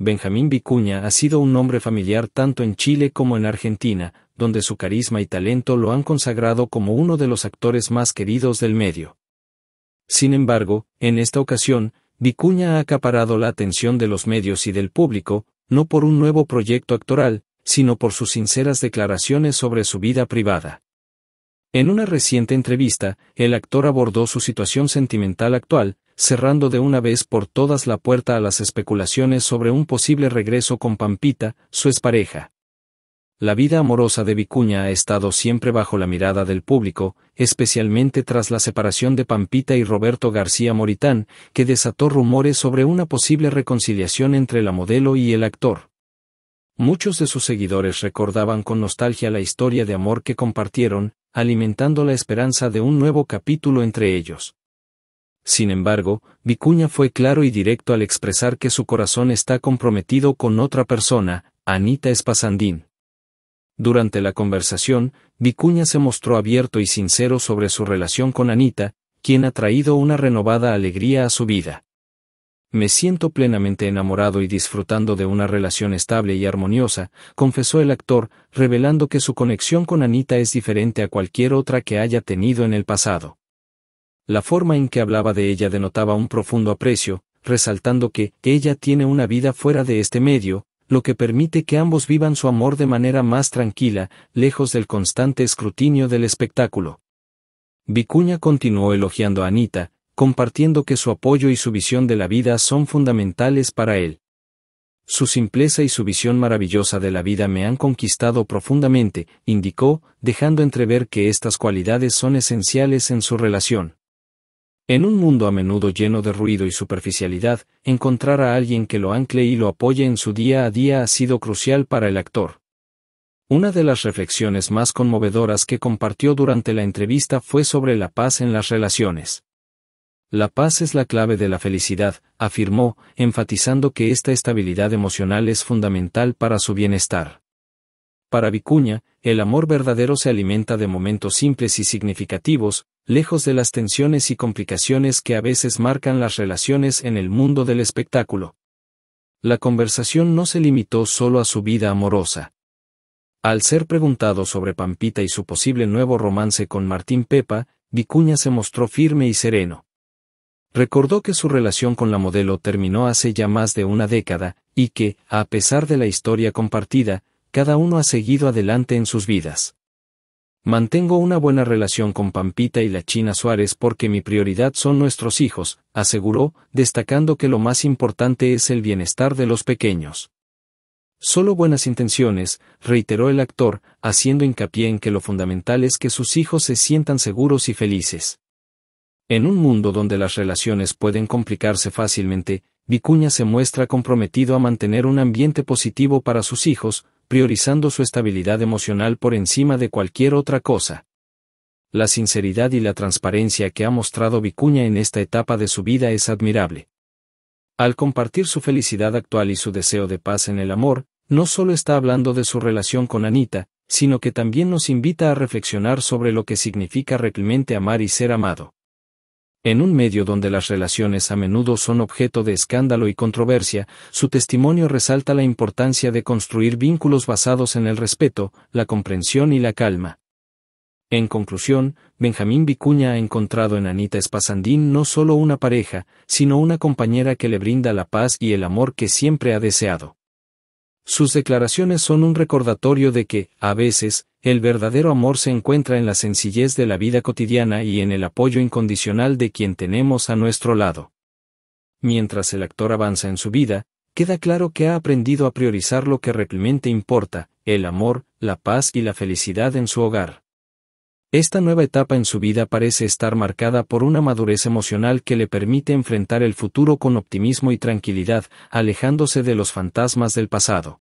Benjamín Vicuña ha sido un nombre familiar tanto en Chile como en Argentina, donde su carisma y talento lo han consagrado como uno de los actores más queridos del medio. Sin embargo, en esta ocasión, Vicuña ha acaparado la atención de los medios y del público, no por un nuevo proyecto actoral, sino por sus sinceras declaraciones sobre su vida privada. En una reciente entrevista, el actor abordó su situación sentimental actual, cerrando de una vez por todas la puerta a las especulaciones sobre un posible regreso con Pampita, su expareja. La vida amorosa de Vicuña ha estado siempre bajo la mirada del público, especialmente tras la separación de Pampita y Roberto García Moritán, que desató rumores sobre una posible reconciliación entre la modelo y el actor. Muchos de sus seguidores recordaban con nostalgia la historia de amor que compartieron, alimentando la esperanza de un nuevo capítulo entre ellos. Sin embargo, Vicuña fue claro y directo al expresar que su corazón está comprometido con otra persona, Anita Espasandín. Durante la conversación, Vicuña se mostró abierto y sincero sobre su relación con Anita, quien ha traído una renovada alegría a su vida. Me siento plenamente enamorado y disfrutando de una relación estable y armoniosa, confesó el actor, revelando que su conexión con Anita es diferente a cualquier otra que haya tenido en el pasado. La forma en que hablaba de ella denotaba un profundo aprecio, resaltando que ella tiene una vida fuera de este medio, lo que permite que ambos vivan su amor de manera más tranquila, lejos del constante escrutinio del espectáculo. Vicuña continuó elogiando a Anita, compartiendo que su apoyo y su visión de la vida son fundamentales para él. Su simpleza y su visión maravillosa de la vida me han conquistado profundamente, indicó, dejando entrever que estas cualidades son esenciales en su relación. En un mundo a menudo lleno de ruido y superficialidad, encontrar a alguien que lo ancle y lo apoye en su día a día ha sido crucial para el actor. Una de las reflexiones más conmovedoras que compartió durante la entrevista fue sobre la paz en las relaciones. La paz es la clave de la felicidad, afirmó, enfatizando que esta estabilidad emocional es fundamental para su bienestar. Para Vicuña, el amor verdadero se alimenta de momentos simples y significativos, lejos de las tensiones y complicaciones que a veces marcan las relaciones en el mundo del espectáculo. La conversación no se limitó solo a su vida amorosa. Al ser preguntado sobre Pampita y su posible nuevo romance con Martín Pepa, Vicuña se mostró firme y sereno. Recordó que su relación con la modelo terminó hace ya más de una década, y que, a pesar de la historia compartida, cada uno ha seguido adelante en sus vidas. Mantengo una buena relación con Pampita y la China Suárez porque mi prioridad son nuestros hijos, aseguró, destacando que lo más importante es el bienestar de los pequeños. Solo buenas intenciones, reiteró el actor, haciendo hincapié en que lo fundamental es que sus hijos se sientan seguros y felices. En un mundo donde las relaciones pueden complicarse fácilmente, Vicuña se muestra comprometido a mantener un ambiente positivo para sus hijos, priorizando su estabilidad emocional por encima de cualquier otra cosa. La sinceridad y la transparencia que ha mostrado Vicuña en esta etapa de su vida es admirable. Al compartir su felicidad actual y su deseo de paz en el amor, no solo está hablando de su relación con Anita, sino que también nos invita a reflexionar sobre lo que significa realmente amar y ser amado. En un medio donde las relaciones a menudo son objeto de escándalo y controversia, su testimonio resalta la importancia de construir vínculos basados en el respeto, la comprensión y la calma. En conclusión, Benjamín Vicuña ha encontrado en Anita Espasandín no solo una pareja, sino una compañera que le brinda la paz y el amor que siempre ha deseado. Sus declaraciones son un recordatorio de que, a veces, el verdadero amor se encuentra en la sencillez de la vida cotidiana y en el apoyo incondicional de quien tenemos a nuestro lado. Mientras el actor avanza en su vida, queda claro que ha aprendido a priorizar lo que realmente importa, el amor, la paz y la felicidad en su hogar. Esta nueva etapa en su vida parece estar marcada por una madurez emocional que le permite enfrentar el futuro con optimismo y tranquilidad, alejándose de los fantasmas del pasado.